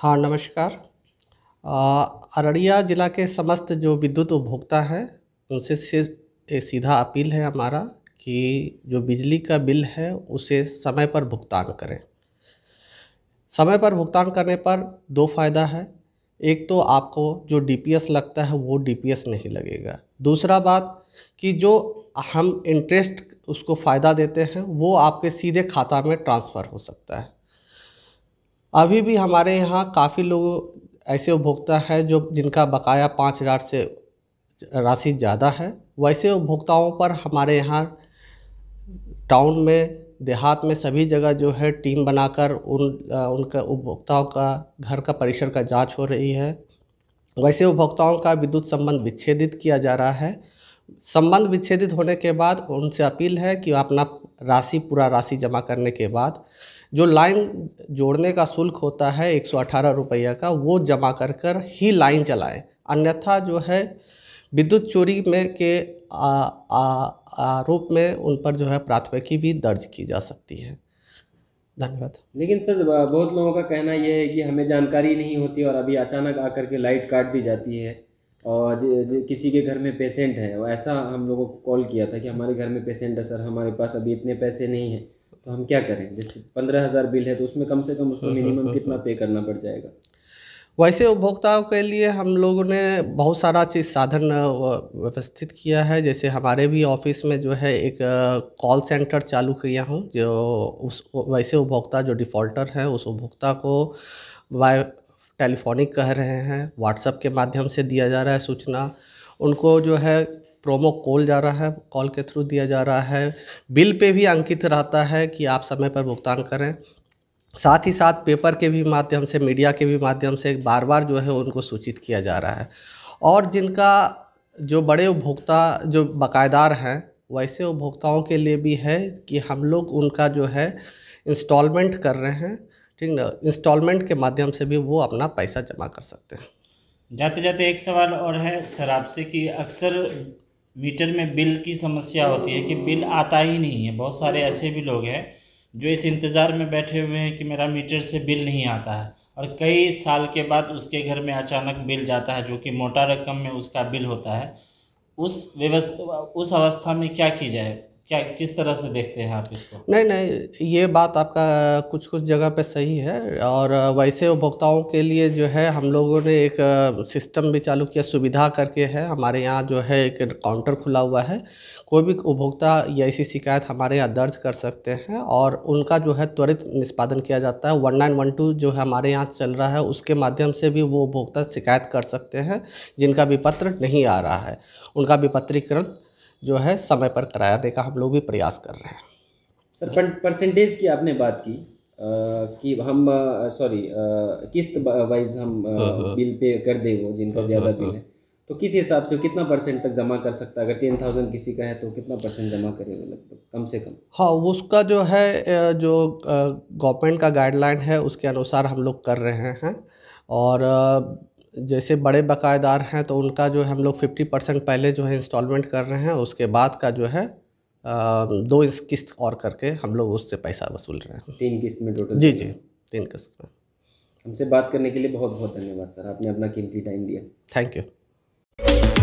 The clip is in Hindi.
हाँ नमस्कार अररिया ज़िला के समस्त जो विद्युत उपभोक्ता हैं उनसे सिर्फ सीधा अपील है हमारा कि जो बिजली का बिल है उसे समय पर भुगतान करें समय पर भुगतान करने पर दो फ़ायदा है एक तो आपको जो डीपीएस लगता है वो डीपीएस नहीं लगेगा दूसरा बात कि जो हम इंटरेस्ट उसको फ़ायदा देते हैं वो आपके सीधे खाता में ट्रांसफ़र हो सकता है अभी भी हमारे यहाँ काफ़ी लोग ऐसे उपभोक्ता हैं जो जिनका बकाया पाँच हज़ार से राशि ज़्यादा है वैसे उपभोक्ताओं पर हमारे यहाँ टाउन में देहात में सभी जगह जो है टीम बनाकर उन उनका उपभोक्ताओं का घर का परिसर का जांच हो रही है वैसे उपभोक्ताओं का विद्युत संबंध विच्छेदित किया जा रहा है संबंध विच्छेदित होने के बाद उनसे अपील है कि अपना राशि पूरा राशि जमा करने के बाद जो लाइन जोड़ने का शुल्क होता है एक सौ रुपया का वो जमा कर कर ही लाइन चलाएं अन्यथा जो है विद्युत चोरी में के आरोप में उन पर जो है प्राथमिकी भी दर्ज की जा सकती है धन्यवाद लेकिन सर बहुत लोगों का कहना यह है कि हमें जानकारी नहीं होती और अभी अचानक आकर के लाइट काट दी जाती है और जे, जे, किसी के घर में पेशेंट है ऐसा हम लोगों को कॉल किया था कि हमारे घर में पेशेंट है सर हमारे पास अभी इतने पैसे नहीं हैं तो हम क्या करें जैसे पंद्रह हज़ार बिल है तो उसमें कम से कम उसको मिनिमम हाँ, हाँ, हाँ, कितना पे करना पड़ जाएगा वैसे उपभोक्ताओं के लिए हम लोगों ने बहुत सारा चीज़ साधन व्यवस्थित किया है जैसे हमारे भी ऑफिस में जो है एक कॉल सेंटर चालू किया हूँ जो उस वैसे उपभोक्ता जो डिफ़ॉल्टर हैं उस उपभोक्ता को बाय टेलीफोनिक कह रहे हैं व्हाट्सअप के माध्यम से दिया जा रहा है सूचना उनको जो है प्रोमो कॉल जा रहा है कॉल के थ्रू दिया जा रहा है बिल पे भी अंकित रहता है कि आप समय पर भुगतान करें साथ ही साथ पेपर के भी माध्यम से मीडिया के भी माध्यम से बार बार जो है उनको सूचित किया जा रहा है और जिनका जो बड़े उपभोक्ता जो बाकायदार हैं वैसे उपभोक्ताओं के लिए भी है कि हम लोग उनका जो है इंस्टॉलमेंट कर रहे हैं ठीक ना इंस्टॉलमेंट के माध्यम से भी वो अपना पैसा जमा कर सकते हैं जाते जाते एक सवाल और है सर आपसे कि अक्सर मीटर में बिल की समस्या होती है कि बिल आता ही नहीं है बहुत सारे ऐसे भी लोग हैं जो इस इंतज़ार में बैठे हुए हैं कि मेरा मीटर से बिल नहीं आता है और कई साल के बाद उसके घर में अचानक बिल जाता है जो कि मोटा रकम में उसका बिल होता है उस व्यवस्था उस अवस्था में क्या की जाए क्या किस तरह से देखते हैं आप इसको नहीं नहीं ये बात आपका कुछ कुछ जगह पे सही है और वैसे उपभोक्ताओं के लिए जो है हम लोगों ने एक सिस्टम भी चालू किया सुविधा करके है हमारे यहाँ जो है एक काउंटर खुला हुआ है कोई भी उपभोक्ता या ऐसी शिकायत हमारे यहाँ दर्ज कर सकते हैं और उनका जो है त्वरित निष्पादन किया जाता है वन नाइन वन टू जो है हमारे यहाँ चल रहा है उसके माध्यम से भी वो उपभोक्ता शिकायत कर सकते हैं जिनका विपत्र नहीं आ रहा है उनका विपत्रीकरण जो है समय पर कराने का हम लोग भी प्रयास कर रहे हैं सर परसेंटेज की आपने बात की आ, कि हम सॉरी किस्त वाइज हम बिल पे हाँ, हाँ। कर देंगे जिनका हाँ, ज़्यादा बिल है तो किस हिसाब से कितना परसेंट तक जमा कर सकता है अगर टेन थाउजेंड किसी का है तो कितना परसेंट जमा करेगा लगभग कम से कम हाँ उसका जो है जो गवर्नमेंट का गाइडलाइन है उसके अनुसार हम लोग कर रहे हैं और जैसे बड़े बकायेदार हैं तो उनका जो है हम लोग फिफ्टी परसेंट पहले जो है इंस्टॉलमेंट कर रहे हैं उसके बाद का जो है दो किस्त और करके हम लोग उससे पैसा वसूल रहे हैं तीन किस्त में टोटल जी जी तीन किस्त में हमसे बात करने के लिए बहुत बहुत धन्यवाद सर आपने अपना कीमती टाइम दिया थैंक यू